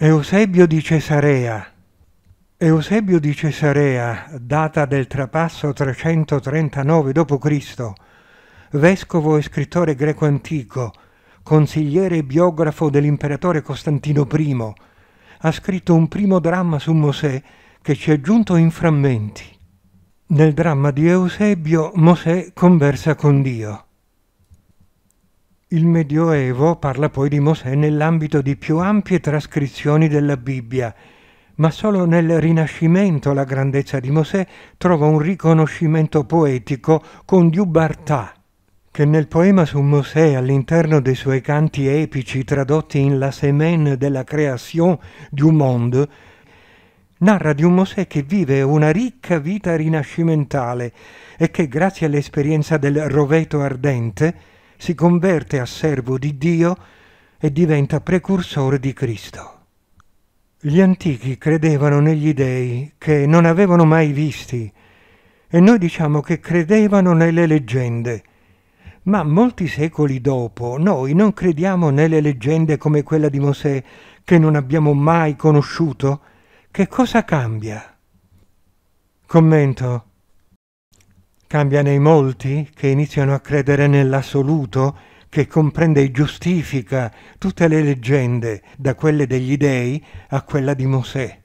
Eusebio di Cesarea. Eusebio di Cesarea, data del trapasso 339 d.C., vescovo e scrittore greco antico, consigliere e biografo dell'imperatore Costantino I, ha scritto un primo dramma su Mosè che ci è giunto in frammenti. Nel dramma di Eusebio Mosè conversa con Dio. Il Medioevo parla poi di Mosè nell'ambito di più ampie trascrizioni della Bibbia, ma solo nel Rinascimento la grandezza di Mosè trova un riconoscimento poetico con Dubartà, che nel poema su Mosè, all'interno dei suoi canti epici tradotti in La semaine de la création du monde, narra di un Mosè che vive una ricca vita rinascimentale e che, grazie all'esperienza del roveto ardente, si converte a servo di Dio e diventa precursore di Cristo. Gli antichi credevano negli dei che non avevano mai visti e noi diciamo che credevano nelle leggende. Ma molti secoli dopo noi non crediamo nelle leggende come quella di Mosè che non abbiamo mai conosciuto? Che cosa cambia? Commento cambia nei molti che iniziano a credere nell'assoluto che comprende e giustifica tutte le leggende, da quelle degli dei a quella di Mosè.